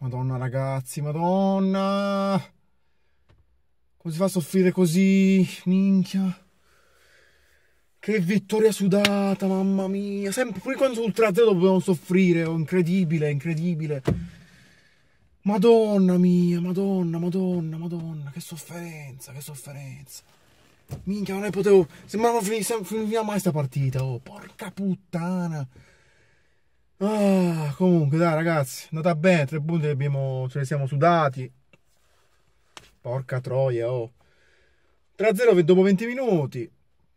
Madonna ragazzi, madonna! Come si fa a soffrire così? Minchia! Che vittoria sudata, mamma mia! Sempre, pure quando sul 3-0 dobbiamo soffrire, oh, incredibile, incredibile! Madonna mia, madonna, madonna, madonna, che sofferenza, che sofferenza! Minchia, non ne potevo... Sembrava finire mai questa partita, oh, porca puttana! Ah, comunque, dai ragazzi, è andata bene, tre punti abbiamo, ce ne siamo sudati. Porca troia, oh. 3-0 dopo 20 minuti.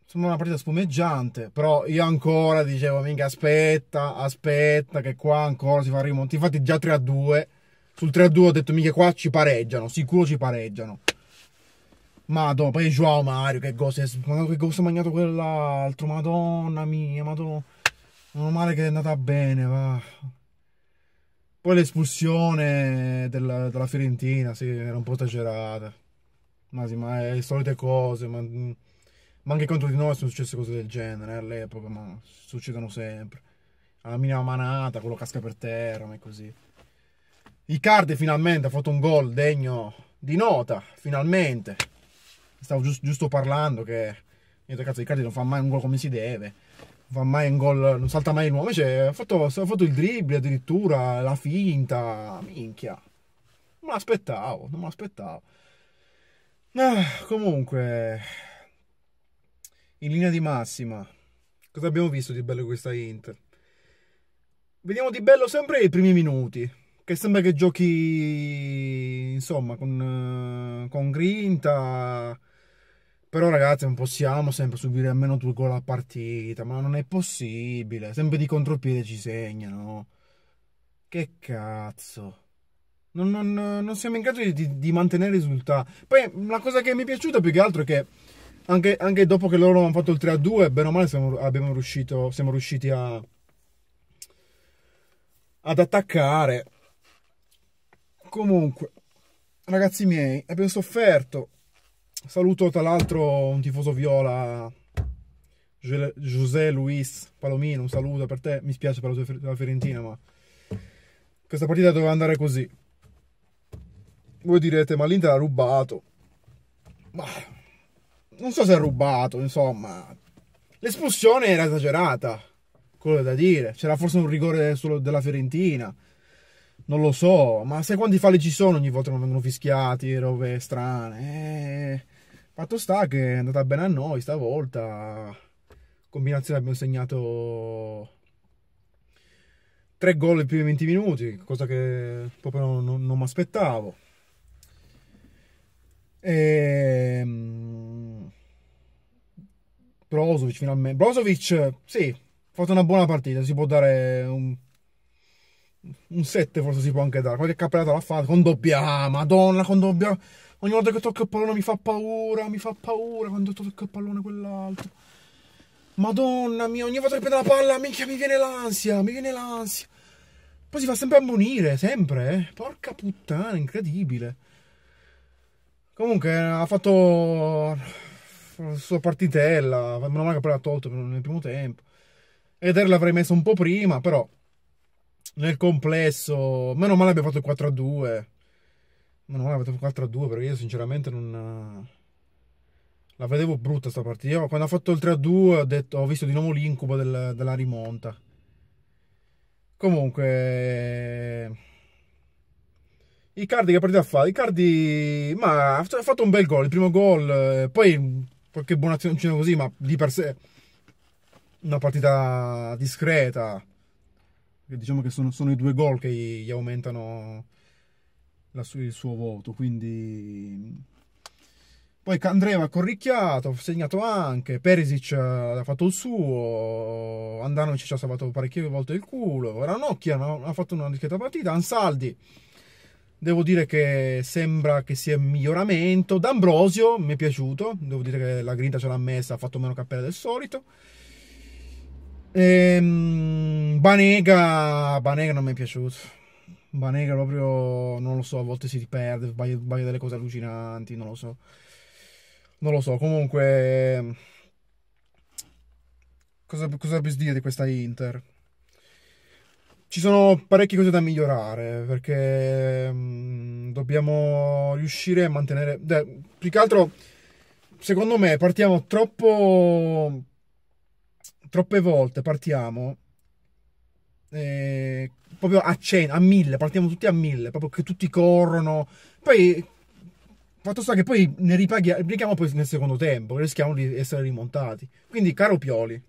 Insomma, una partita spumeggiante, però io ancora dicevo, minchia, aspetta, aspetta, che qua ancora si fa rimonti. Infatti già 3-2, sul 3-2 ho detto, minchia, qua ci pareggiano, sicuro ci pareggiano. Madonna, poi Joao Mario, che cosa, che cosa ha mangiato quell'altro, madonna mia, madonna. Meno male che è andata bene, va. Poi l'espulsione della, della, Fiorentina, sì, era un po' esagerata. Ma sì, ma è le solite cose, ma, mm, ma, anche contro di noi sono successe cose del genere eh, all'epoca, ma succedono sempre. Alla minima manata, quello casca per terra, ma è così. Icardi finalmente ha fatto un gol degno di nota, finalmente. Stavo giusto, giusto parlando che... Niente, cazzo, Icardi non fa mai un gol come si deve va mai in gol, non salta mai in uomo, invece ha fatto, ha fatto il dribble addirittura, la finta, minchia. Non me l'aspettavo, non me l'aspettavo. Ah, comunque, in linea di massima, cosa abbiamo visto di bello questa Inter? Vediamo di bello sempre i primi minuti, che sembra che giochi, insomma, con, eh, con grinta, però ragazzi non possiamo sempre subire almeno due gol a partita, ma non è possibile, sempre di contropiede ci segnano. Che cazzo. Non, non, non siamo in grado di, di, mantenere i risultati. Poi la cosa che mi è piaciuta più che altro è che anche, anche dopo che loro hanno fatto il 3-2, bene o male siamo, riuscito, siamo riusciti a, ad attaccare. Comunque, ragazzi miei, abbiamo sofferto. Saluto tra l'altro un tifoso viola, José Luis Palomino, un saluto per te, mi spiace per la tua Fiorentina, ma questa partita doveva andare così. Voi direte, ma l'Inter ha rubato. Ma non so se ha rubato, insomma. L'espulsione era esagerata, quello da dire. C'era forse un rigore solo della Fiorentina non lo so, ma sai quanti falli ci sono ogni volta che vengono fischiati, robe strane. Eh, Fatto sta che è andata bene a noi stavolta. Combinazione abbiamo segnato 3 gol in primi 20 minuti, cosa che proprio non, non, non mi aspettavo. E... Ehm, Brozovic finalmente. Brozovic, sì, ha fatto una buona partita, si può dare un un 7 forse si può anche dare, qualche cappellata l'ha fatta con doppia madonna, con doppia Ogni volta che tocco il pallone mi fa paura, mi fa paura quando tocco il pallone quell'altro. Madonna mia, ogni volta che prendo la palla, minchia, mi viene l'ansia, mi viene l'ansia. Poi si fa sempre ammonire, sempre, eh. Porca puttana, incredibile. Comunque ha fatto la sua partitella, meno male che poi l'ha tolto nel primo tempo. Eder l'avrei messo un po' prima, però nel complesso, meno male abbiamo fatto il 4 a 2. Meno male abbiamo fatto il 4 a 2 perché io sinceramente non... Eh, la vedevo brutta sta partita. Io quando ha fatto il 3 a 2 ho, detto, ho visto di nuovo l'incubo del, della rimonta. Comunque... Eh, Icardi che partita ha fatto? Icardi... Ma ha fatto un bel gol, il primo gol. Eh, poi qualche buona azione così, ma di per sé... Una partita discreta diciamo che sono, sono i due gol che gli, gli aumentano sua, il suo voto. Quindi. Mm. Poi Candreva ha corricchiato, ha segnato anche, Perisic eh, ha fatto il suo, Andano ci ha salvato parecchie volte il culo, Ranocchia ha fatto una discreta partita, Ansaldi devo dire che sembra che sia miglioramento, D'Ambrosio mi è piaciuto, devo dire che la grinta ce l'ha messa, ha fatto meno cappella del solito, Ehm, Banega, Banega non mi è piaciuto. Banega proprio, non lo so, a volte si riperde sbaglia, sbaglia delle cose allucinanti, non lo so. Non lo so, comunque... Cosa, cosa per dire di questa Inter? ci sono parecchie cose da migliorare perché mh, mm, dobbiamo riuscire a mantenere beh, più che altro secondo me partiamo troppo troppe volte partiamo eh, proprio a cena, a mille, partiamo tutti a 1000, proprio che tutti corrono, poi fatto sta che poi ne ripaghiamo, poi nel secondo tempo, rischiamo di essere rimontati. Quindi, caro Pioli,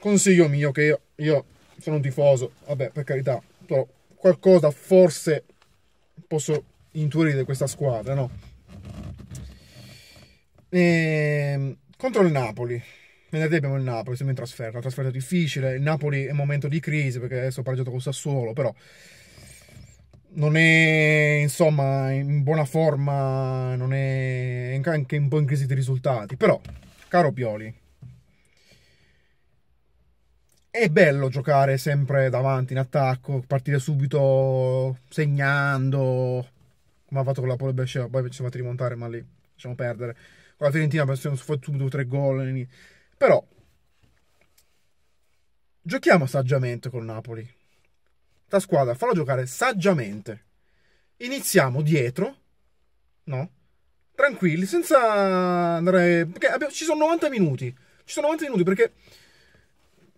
consiglio mio che io, io sono un tifoso, vabbè, per carità, però qualcosa forse posso intuire di questa squadra, no? E, ehm, contro il Napoli Mentre abbiamo il Napoli, siamo in trasferta, una trasferta difficile. Il Napoli è un momento di crisi perché adesso ho pareggiato con Sassuolo, però non è insomma in buona forma, non è anche un po' in crisi di risultati. Però, caro Pioli, è bello giocare sempre davanti in attacco, partire subito segnando, come ha fatto con la Polo Brescia, cioè, poi ci siamo fatti rimontare, ma lì facciamo perdere. Con la Fiorentina abbiamo fatto subito tre gol però giochiamo saggiamente con Napoli. La squadra fallo giocare saggiamente. Iniziamo dietro, no? Tranquilli, senza andare... Perché abbiamo... ci sono 90 minuti. Ci sono 90 minuti perché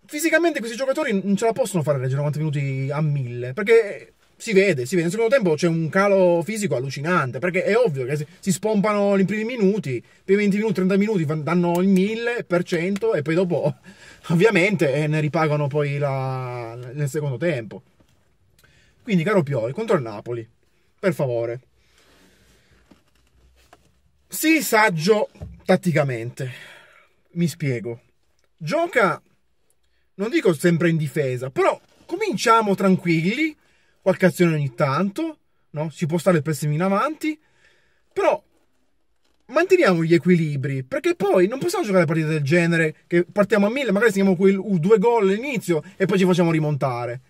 fisicamente questi giocatori non ce la possono fare leggere 90 minuti a 1000. Perché si vede, si vede. Nel secondo tempo c'è un calo fisico allucinante, perché è ovvio che si spompano i primi minuti, i primi 20 minuti, 30 minuti danno il 1000% e poi dopo ovviamente eh, ne ripagano poi la, nel secondo tempo. Quindi caro Pioli, contro il Napoli, per favore. Sii saggio tatticamente, mi spiego. Gioca, non dico sempre in difesa, però cominciamo tranquilli qualche azione ogni tanto, no? si può stare pessimi in avanti, però manteniamo gli equilibri, perché poi non possiamo giocare partite del genere, che partiamo a mille, magari segniamo quel, uh, due gol all'inizio e poi ci facciamo rimontare.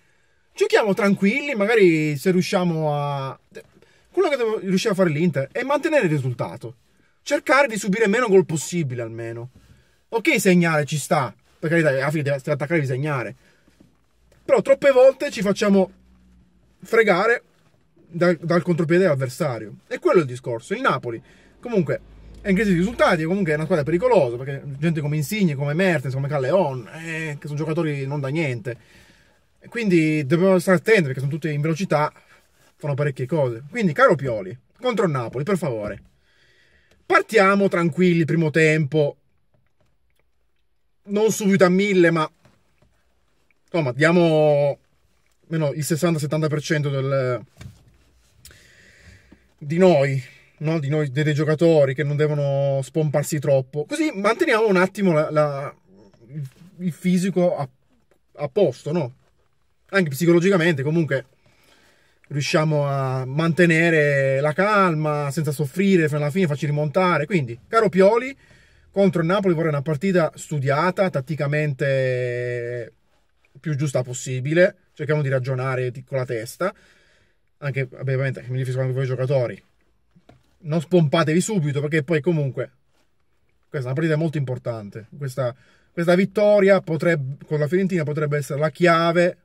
Giochiamo tranquilli, magari se riusciamo a... Quello che riusciva a fare l'Inter è mantenere il risultato. Cercare di subire meno gol possibile almeno. Ok, segnare ci sta, per carità, alla fine se attaccare e segnare. Però troppe volte ci facciamo fregare dal, dal contropiede dell'avversario. E quello è il discorso. Il Napoli, comunque, è in crisi di risultati, comunque è una squadra pericolosa, perché gente come Insigne, come Mertens, come Calleon, eh, che sono giocatori non da niente. quindi dobbiamo stare attenti, perché sono tutti in velocità, fanno parecchie cose. Quindi, caro Pioli, contro il Napoli, per favore. Partiamo tranquilli, primo tempo. Non subito a mille, ma... Insomma, diamo meno il 60-70% del, di noi, no? di noi dei, dei, giocatori che non devono spomparsi troppo. Così manteniamo un attimo la, la, il fisico a, a posto, no? Anche psicologicamente, comunque riusciamo a mantenere la calma senza soffrire fino alla fine, farci rimontare. Quindi, caro Pioli, contro il Napoli vorrei una partita studiata, tatticamente più giusta possibile, cerchiamo di ragionare con la testa, anche vabbè, ovviamente mi riferisco anche voi giocatori, non spompatevi subito perché poi comunque questa è una partita molto importante, questa, questa vittoria potrebbe, con la Fiorentina potrebbe essere la chiave,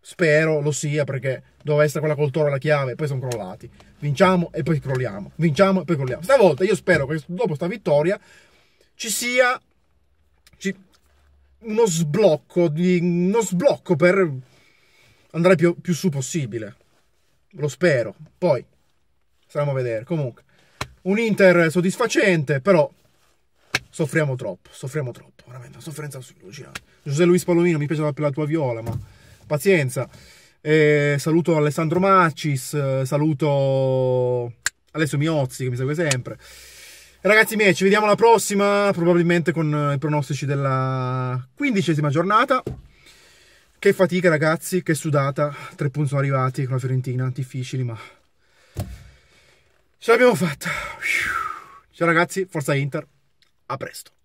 spero lo sia perché doveva essere quella col Toro la chiave, poi sono crollati, vinciamo e poi crolliamo, vinciamo e poi crolliamo, stavolta io spero che dopo questa vittoria ci sia... Ci, uno sblocco, di, uno sblocco per andare più, più su possibile. Lo spero. Poi staremo a vedere. Comunque, un Inter soddisfacente, però soffriamo troppo, soffriamo troppo, veramente, una sofferenza allucinante. Giuseppe Luis Palomino, mi piaceva più la tua viola, ma pazienza. Eh, saluto Alessandro Macis, eh, saluto Alessio Miozzi che mi segue sempre. Ragazzi miei, ci vediamo alla prossima, probabilmente con eh, i pronostici della quindicesima giornata. Che fatica ragazzi, che sudata, tre punti sono arrivati con la Fiorentina, difficili ma ce l'abbiamo fatta. Ciao ragazzi, forza Inter, a presto.